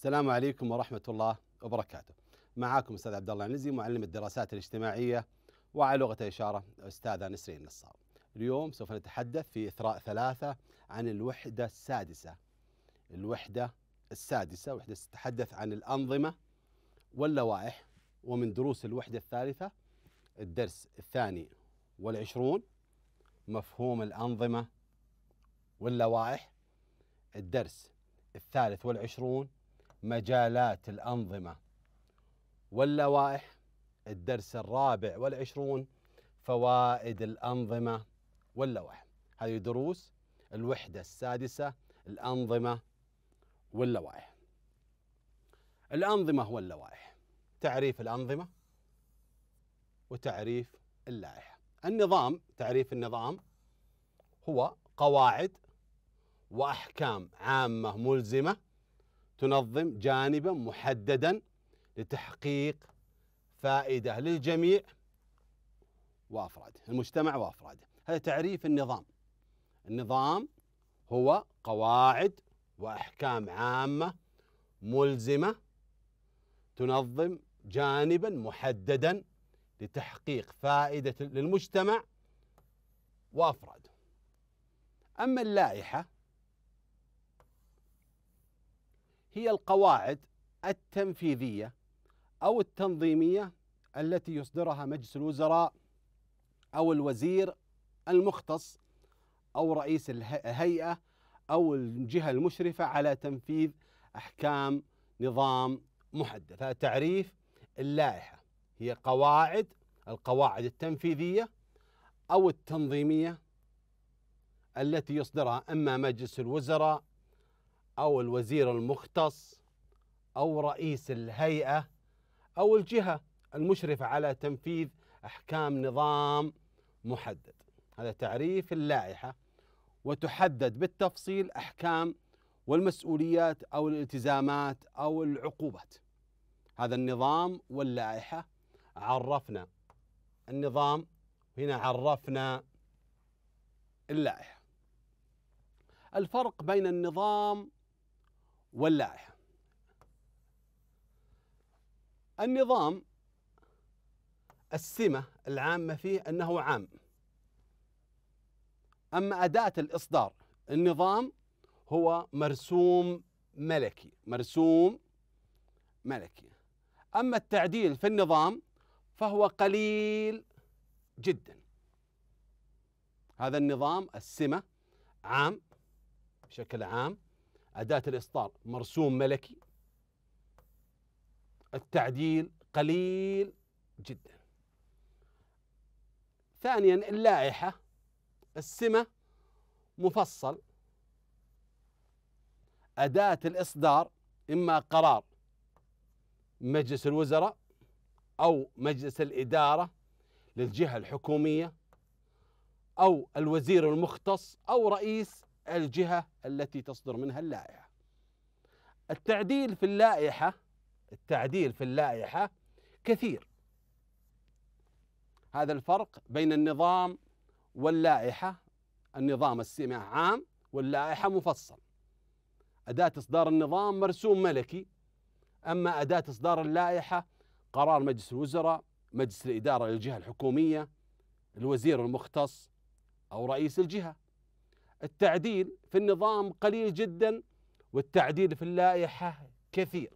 السلام عليكم ورحمة الله وبركاته. معاكم أستاذ عبد الله العنزي معلم الدراسات الاجتماعية وعلى لغة الإشارة أستاذة نسرين نصار. اليوم سوف نتحدث في إثراء ثلاثة عن الوحدة السادسة. الوحدة السادسة وحدة تتحدث عن الأنظمة واللوائح ومن دروس الوحدة الثالثة الدرس الثاني والعشرون مفهوم الأنظمة واللوائح الدرس الثالث والعشرون مجالات الأنظمة واللوائح الدرس الرابع والعشرون فوائد الأنظمة واللوائح هذه دروس الوحدة السادسة الأنظمة واللوائح الأنظمة واللوائح تعريف الأنظمة وتعريف اللائحة النظام تعريف النظام هو قواعد وأحكام عامة ملزمة تنظم جانبا محددا لتحقيق فائده للجميع وافراده، المجتمع وافراده، هذا تعريف النظام. النظام هو قواعد واحكام عامه ملزمه تنظم جانبا محددا لتحقيق فائده للمجتمع وافراده. اما اللائحه هي القواعد التنفيذيه او التنظيميه التي يصدرها مجلس الوزراء او الوزير المختص او رئيس الهيئه او الجهه المشرفه على تنفيذ احكام نظام محدد هذا تعريف اللائحه هي قواعد القواعد التنفيذيه او التنظيميه التي يصدرها اما مجلس الوزراء أو الوزير المختص أو رئيس الهيئة أو الجهة المشرفة على تنفيذ أحكام نظام محدد هذا تعريف اللائحة وتحدد بالتفصيل أحكام والمسؤوليات أو الالتزامات أو العقوبات هذا النظام واللائحة عرفنا النظام هنا عرفنا اللائحة الفرق بين النظام واللائحة النظام السمة العامة فيه أنه عام أما أداة الإصدار النظام هو مرسوم ملكي مرسوم ملكي أما التعديل في النظام فهو قليل جدا هذا النظام السمة عام بشكل عام أداة الإصدار مرسوم ملكي التعديل قليل جدا ثانيا اللائحة السمة مفصل أداة الإصدار إما قرار مجلس الوزراء أو مجلس الإدارة للجهة الحكومية أو الوزير المختص أو رئيس الجهة التي تصدر منها اللائحة التعديل في اللائحة التعديل في اللائحة كثير هذا الفرق بين النظام واللائحة النظام السمع عام واللائحة مفصل أداة إصدار النظام مرسوم ملكي أما أداة إصدار اللائحة قرار مجلس الوزراء مجلس الإدارة للجهة الحكومية الوزير المختص أو رئيس الجهة التعديل في النظام قليل جدا والتعديل في اللائحة كثير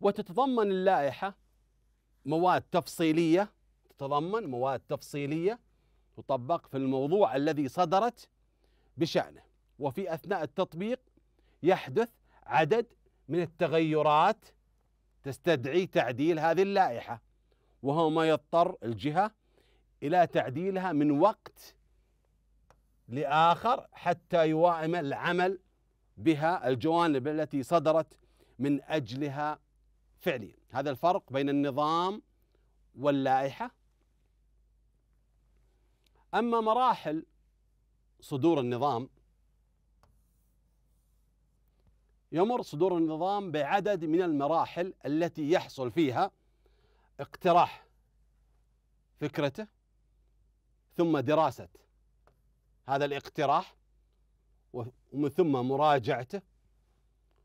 وتتضمن اللائحة مواد تفصيلية تتضمن مواد تفصيلية تطبق في الموضوع الذي صدرت بشأنه وفي أثناء التطبيق يحدث عدد من التغيرات تستدعي تعديل هذه اللائحة وهو ما يضطر الجهة إلى تعديلها من وقت لآخر حتى يوائم العمل بها الجوانب التي صدرت من أجلها فعليا هذا الفرق بين النظام واللائحة أما مراحل صدور النظام يمر صدور النظام بعدد من المراحل التي يحصل فيها اقتراح فكرته ثم دراسه هذا الاقتراح ومن ثم مراجعته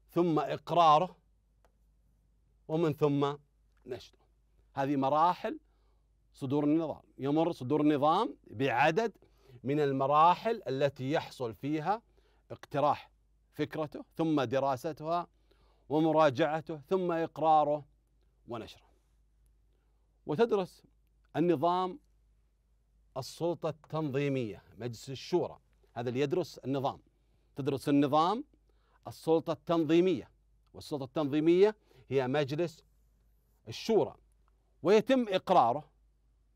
ثم اقراره ومن ثم نشره هذه مراحل صدور النظام يمر صدور النظام بعدد من المراحل التي يحصل فيها اقتراح فكرته ثم دراستها ومراجعته ثم اقراره ونشره وتدرس النظام السلطة التنظيمية مجلس الشورى هذا اللي يدرس النظام تدرس النظام السلطة التنظيمية والسلطة التنظيمية هي مجلس الشورى ويتم إقراره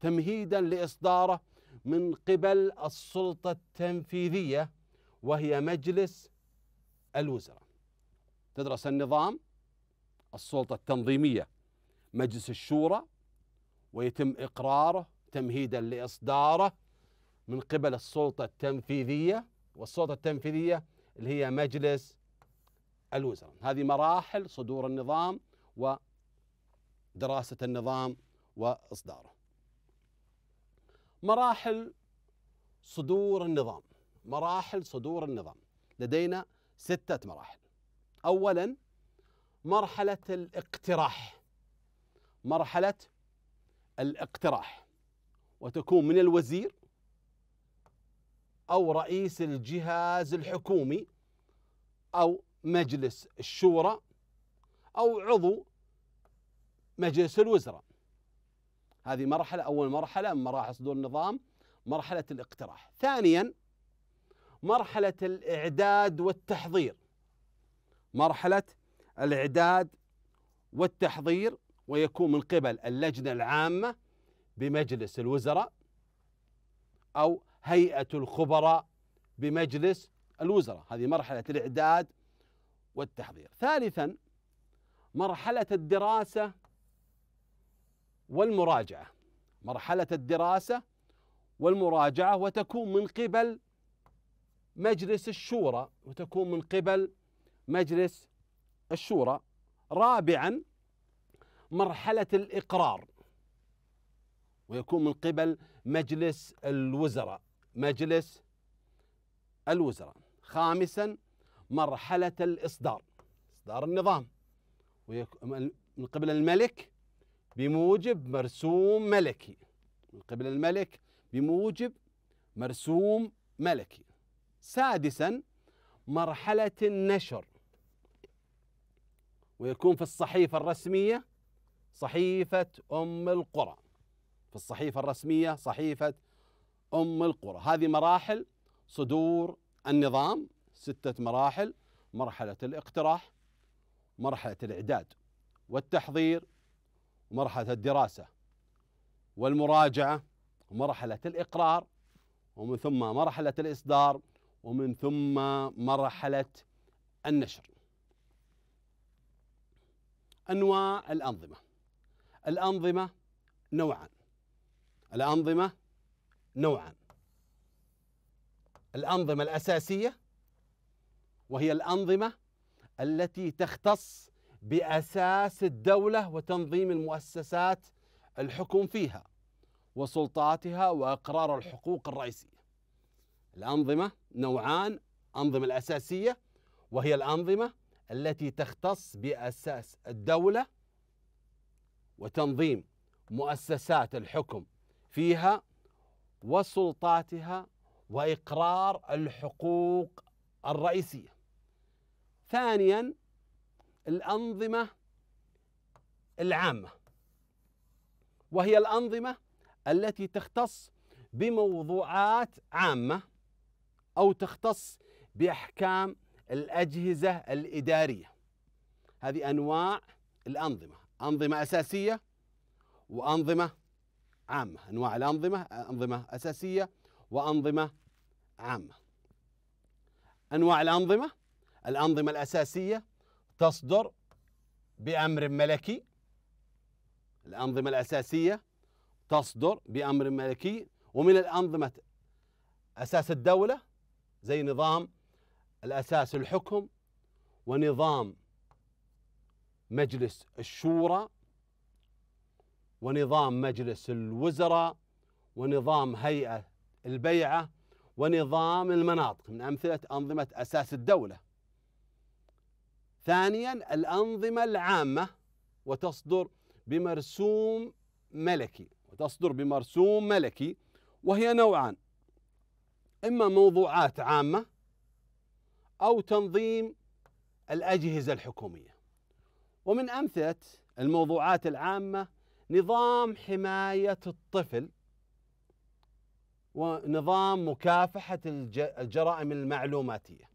تمهيدا لإصداره من قبل السلطة التنفيذية وهي مجلس الوزراء تدرس النظام السلطة التنظيمية مجلس الشورى ويتم إقراره تمهيدا لاصداره من قبل السلطه التنفيذيه والسلطه التنفيذيه اللي هي مجلس الوزراء هذه مراحل صدور النظام ودراسه النظام واصداره مراحل صدور النظام مراحل صدور النظام لدينا ستة مراحل أولا مرحلة الاقتراح مرحلة الاقتراح وتكون من الوزير أو رئيس الجهاز الحكومي أو مجلس الشورى أو عضو مجلس الوزراء هذه مرحلة أول مرحلة من مراحل صدور النظام مرحلة الاقتراح ثانيا مرحلة الإعداد والتحضير مرحلة الإعداد والتحضير ويكون من قبل اللجنة العامة بمجلس الوزراء أو هيئة الخبراء بمجلس الوزراء هذه مرحلة الإعداد والتحضير ثالثا مرحلة الدراسة والمراجعة مرحلة الدراسة والمراجعة وتكون من قبل مجلس الشورى وتكون من قبل مجلس الشورى رابعا مرحلة الإقرار ويكون من قبل مجلس الوزراء مجلس الوزراء خامسا مرحلة الإصدار إصدار النظام من قبل الملك بموجب مرسوم ملكي من قبل الملك بموجب مرسوم ملكي سادسا مرحلة النشر ويكون في الصحيفة الرسمية صحيفة أم القرى في الصحيفة الرسمية صحيفة أم القرى هذه مراحل صدور النظام ستة مراحل مرحلة الاقتراح مرحلة الإعداد والتحضير ومرحلة الدراسة والمراجعة ومرحلة الإقرار ومن ثم مرحلة الإصدار ومن ثم مرحلة النشر أنواع الأنظمة الأنظمة نوعان الأنظمة نوعان الأنظمة الأساسية وهي الأنظمة التي تختص بأساس الدولة وتنظيم المؤسسات الحكم فيها وسلطاتها وإقرار الحقوق الرئيسية الأنظمة نوعان أنظمة الأساسية وهي الأنظمة التي تختص بأساس الدولة وتنظيم مؤسسات الحكم فيها وسلطاتها واقرار الحقوق الرئيسيه ثانيا الانظمه العامه وهي الانظمه التي تختص بموضوعات عامه او تختص باحكام الاجهزه الاداريه هذه انواع الانظمه انظمه اساسيه وانظمه عامة أنواع الأنظمة أنظمة أساسية وأنظمة عامة أنواع الأنظمة الأنظمة الأساسية تصدر بأمر ملكي الأنظمة الأساسية تصدر بأمر ملكي ومن الأنظمة أساس الدولة زي نظام الأساس الحكم ونظام مجلس الشورى ونظام مجلس الوزراء ونظام هيئة البيعة ونظام المناطق من أمثلة أنظمة أساس الدولة ثانيا الأنظمة العامة وتصدر بمرسوم ملكي وتصدر بمرسوم ملكي وهي نوعان إما موضوعات عامة أو تنظيم الأجهزة الحكومية ومن أمثلة الموضوعات العامة نظام حماية الطفل ونظام مكافحة الجرائم المعلوماتية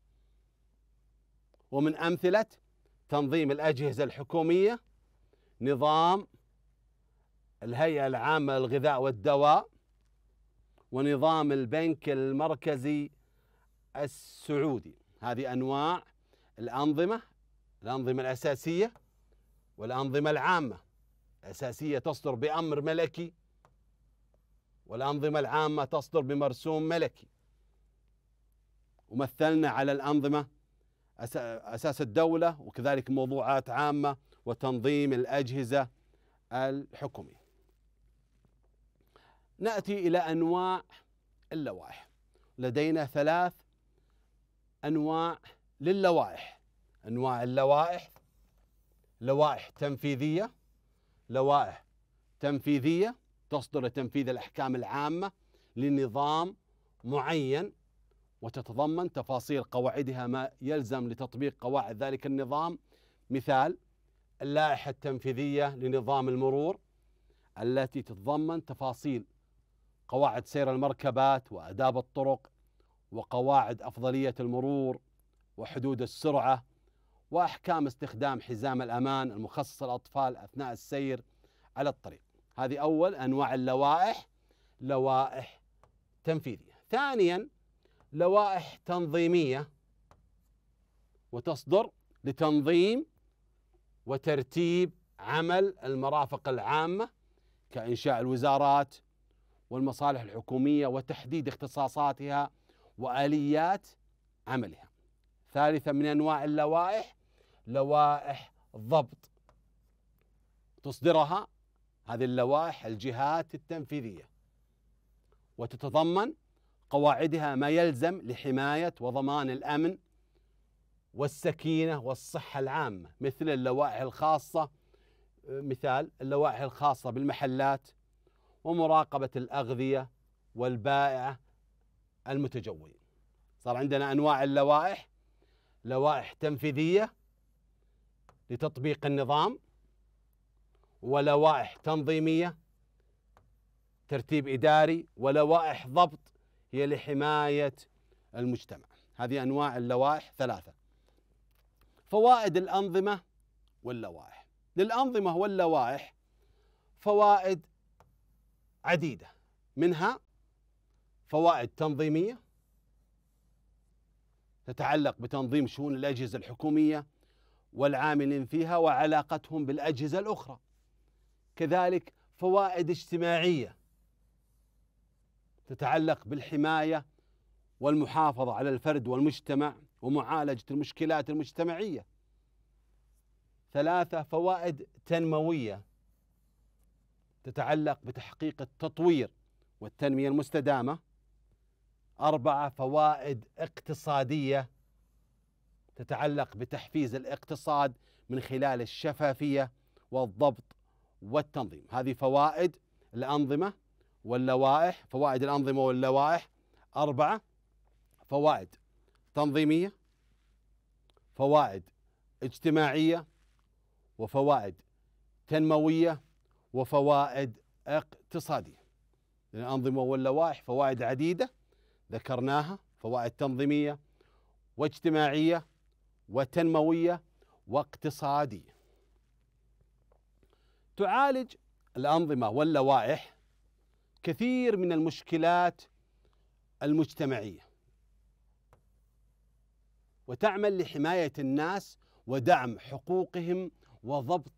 ومن أمثلة تنظيم الأجهزة الحكومية نظام الهيئة العامة للغذاء والدواء ونظام البنك المركزي السعودي هذه أنواع الأنظمة الأنظمة الأساسية والأنظمة العامة أساسية تصدر بأمر ملكي والأنظمة العامة تصدر بمرسوم ملكي ومثلنا على الأنظمة أساس الدولة وكذلك موضوعات عامة وتنظيم الأجهزة الحكومية نأتي إلى أنواع اللوائح لدينا ثلاث أنواع للوائح أنواع اللوائح لوائح تنفيذية لوائح تنفيذية تصدر لتنفيذ الأحكام العامة لنظام معين وتتضمن تفاصيل قواعدها ما يلزم لتطبيق قواعد ذلك النظام مثال اللائحة التنفيذية لنظام المرور التي تتضمن تفاصيل قواعد سير المركبات وآداب الطرق وقواعد أفضلية المرور وحدود السرعة واحكام استخدام حزام الامان المخصص للاطفال اثناء السير على الطريق. هذه اول انواع اللوائح لوائح تنفيذيه. ثانيا لوائح تنظيميه وتصدر لتنظيم وترتيب عمل المرافق العامه كانشاء الوزارات والمصالح الحكوميه وتحديد اختصاصاتها واليات عملها. ثالثا من انواع اللوائح لوائح ضبط تصدرها هذه اللوائح الجهات التنفيذيه وتتضمن قواعدها ما يلزم لحمايه وضمان الامن والسكينه والصحه العامه مثل اللوائح الخاصه مثال اللوائح الخاصه بالمحلات ومراقبه الاغذيه والبائعه المتجولين صار عندنا انواع اللوائح لوائح تنفيذيه لتطبيق النظام ولوائح تنظيميه ترتيب اداري ولوائح ضبط هي لحمايه المجتمع هذه انواع اللوائح ثلاثه فوائد الانظمه واللوائح للانظمه واللوائح فوائد عديده منها فوائد تنظيميه تتعلق بتنظيم شؤون الاجهزه الحكوميه والعاملين فيها وعلاقتهم بالاجهزه الاخرى كذلك فوائد اجتماعيه تتعلق بالحمايه والمحافظه على الفرد والمجتمع ومعالجه المشكلات المجتمعيه ثلاثه فوائد تنمويه تتعلق بتحقيق التطوير والتنميه المستدامه اربعه فوائد اقتصاديه تتعلق بتحفيز الاقتصاد من خلال الشفافيه والضبط والتنظيم، هذه فوائد الانظمه واللوائح، فوائد الانظمه واللوائح اربعه فوائد تنظيميه فوائد اجتماعيه وفوائد تنمويه وفوائد اقتصاديه. الانظمه واللوائح فوائد عديده ذكرناها فوائد تنظيميه واجتماعيه وتنموية واقتصادية تعالج الأنظمة واللوائح كثير من المشكلات المجتمعية وتعمل لحماية الناس ودعم حقوقهم وضبط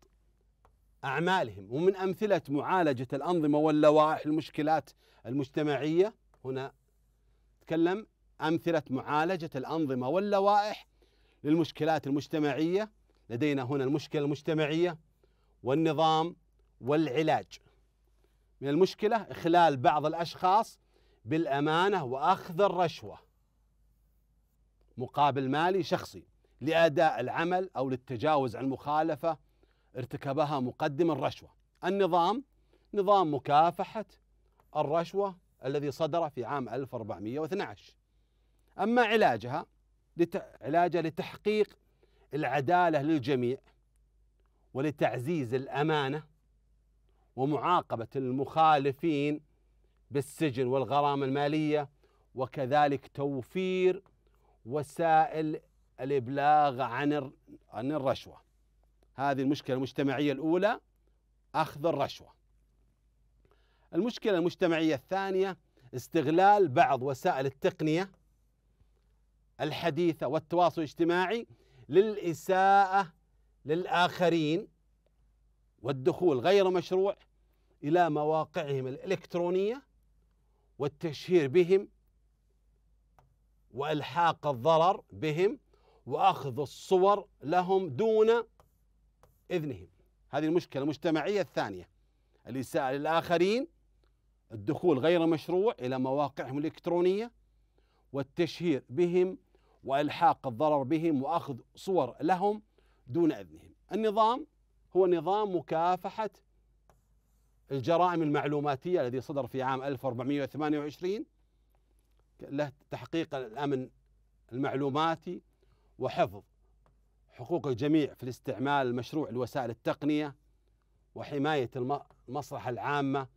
أعمالهم ومن أمثلة معالجة الأنظمة واللوائح المشكلات المجتمعية هنا تكلم أمثلة معالجة الأنظمة واللوائح للمشكلات المجتمعية لدينا هنا المشكلة المجتمعية والنظام والعلاج من المشكلة إخلال بعض الأشخاص بالأمانة وأخذ الرشوة مقابل مالي شخصي لأداء العمل أو للتجاوز عن مخالفة ارتكبها مقدم الرشوة النظام نظام مكافحة الرشوة الذي صدر في عام 1412 أما علاجها علاجه لتحقيق العداله للجميع ولتعزيز الامانه ومعاقبه المخالفين بالسجن والغرامه الماليه وكذلك توفير وسائل الابلاغ عن عن الرشوه هذه المشكله المجتمعيه الاولى اخذ الرشوه المشكله المجتمعيه الثانيه استغلال بعض وسائل التقنيه الحديثة والتواصل الاجتماعي للإساءة للآخرين والدخول غير مشروع إلى مواقعهم الإلكترونية والتشهير بهم والحاق الضرر بهم واخذ الصور لهم دون اذنهم هذه المشكله المجتمعيه الثانيه الاساءه للاخرين الدخول غير مشروع الى مواقعهم الالكترونيه والتشهير بهم والحاق الضرر بهم واخذ صور لهم دون اذنهم. النظام هو نظام مكافحه الجرائم المعلوماتيه الذي صدر في عام 1428 له تحقيق الامن المعلوماتي وحفظ حقوق الجميع في الاستعمال المشروع لوسائل التقنيه وحمايه المصلحه العامه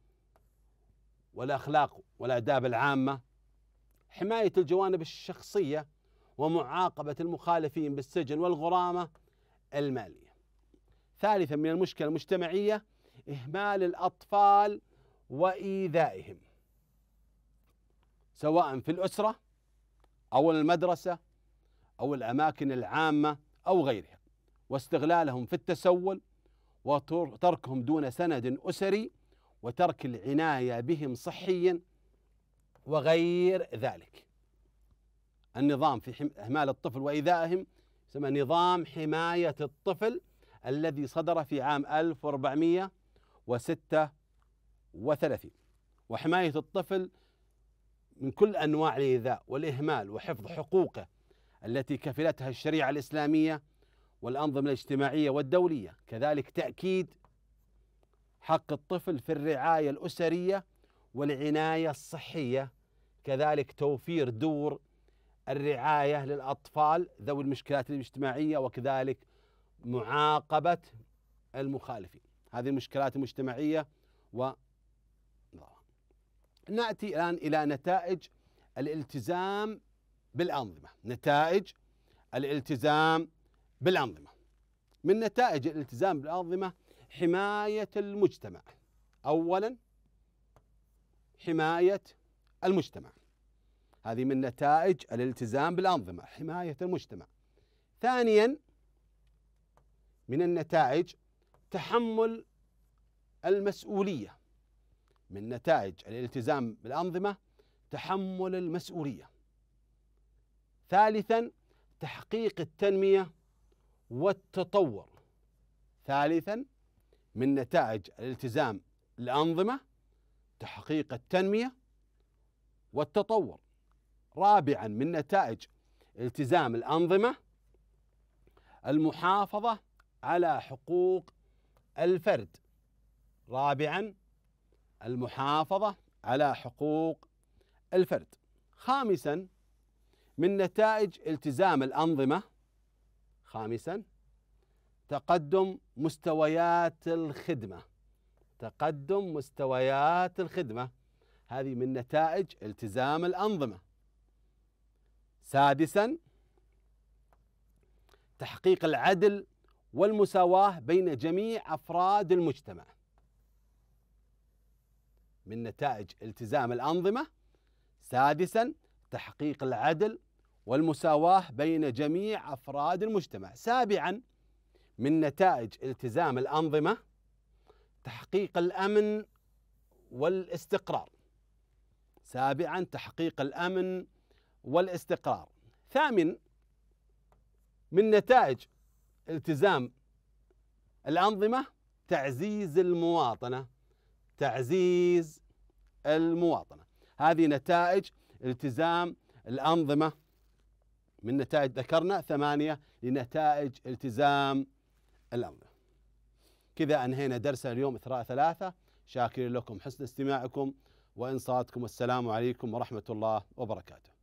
والاخلاق والاداب العامه حمايه الجوانب الشخصيه ومعاقبة المخالفين بالسجن والغرامة المالية ثالثا من المشكلة المجتمعية إهمال الأطفال وإيذائهم سواء في الأسرة أو المدرسة أو الأماكن العامة أو غيرها واستغلالهم في التسول وتركهم دون سند أسري وترك العناية بهم صحيا وغير ذلك النظام في إهمال الطفل وإيذائهم يسمى نظام حماية الطفل الذي صدر في عام 1436 وحماية الطفل من كل أنواع الإيذاء والإهمال وحفظ حقوقه التي كفلتها الشريعة الإسلامية والأنظمة الاجتماعية والدولية كذلك تأكيد حق الطفل في الرعاية الأسرية والعناية الصحية كذلك توفير دور الرعاية للأطفال ذوي المشكلات الاجتماعية وكذلك معاقبة المخالفين هذه المشكلات المجتمعية و نأتي الآن إلى نتائج الالتزام بالأنظمة نتائج الالتزام بالأنظمة من نتائج الالتزام بالأنظمة حماية المجتمع أولا حماية المجتمع هذه من نتائج الالتزام بالأنظمة حماية المجتمع ثانيا من النتائج تحمل المسؤولية من نتائج الالتزام بالأنظمة تحمل المسؤولية ثالثا تحقيق التنمية والتطور ثالثا من نتائج الالتزام الأنظمة تحقيق التنمية والتطور رابعا من نتائج التزام الأنظمة المحافظة على حقوق الفرد رابعا المحافظة على حقوق الفرد خامسا من نتائج التزام الأنظمة خامسا تقدم مستويات الخدمة تقدم مستويات الخدمة هذه من نتائج التزام الأنظمة سادسا تحقيق العدل والمساواه بين جميع افراد المجتمع من نتائج التزام الانظمه سادسا تحقيق العدل والمساواه بين جميع افراد المجتمع سابعا من نتائج التزام الانظمه تحقيق الامن والاستقرار سابعا تحقيق الامن والاستقرار ثامن من نتائج التزام الأنظمة تعزيز المواطنة تعزيز المواطنة هذه نتائج التزام الأنظمة من نتائج ذكرنا ثمانية لنتائج التزام الأنظمة كذا أنهينا درس اليوم إثراء ثلاثة شاكر لكم حسن استماعكم وإنصاتكم والسلام عليكم ورحمة الله وبركاته